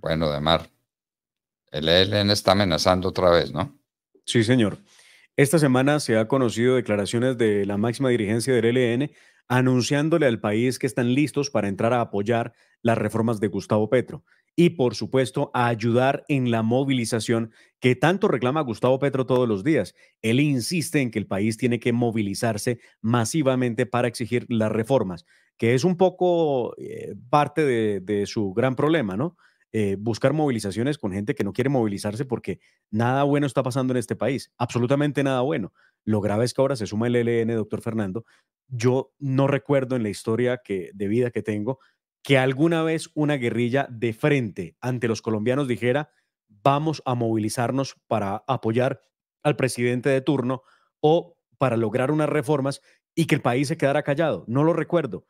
Bueno, de mar. El ELN está amenazando otra vez, ¿no? Sí, señor. Esta semana se ha conocido declaraciones de la máxima dirigencia del ELN anunciándole al país que están listos para entrar a apoyar las reformas de Gustavo Petro y, por supuesto, a ayudar en la movilización que tanto reclama Gustavo Petro todos los días. Él insiste en que el país tiene que movilizarse masivamente para exigir las reformas, que es un poco eh, parte de, su gran problema, ¿no? Eh, buscar movilizaciones con gente que no quiere movilizarse porque nada bueno está pasando en este país, absolutamente nada bueno. Lo grave es que ahora se suma el LN, doctor Fernando. Yo no recuerdo en la historia que, de vida que tengo que alguna vez una guerrilla de frente ante los colombianos dijera, vamos a movilizarnos para apoyar al presidente de turno o para lograr unas reformas y que el país se quedara callado. No lo recuerdo.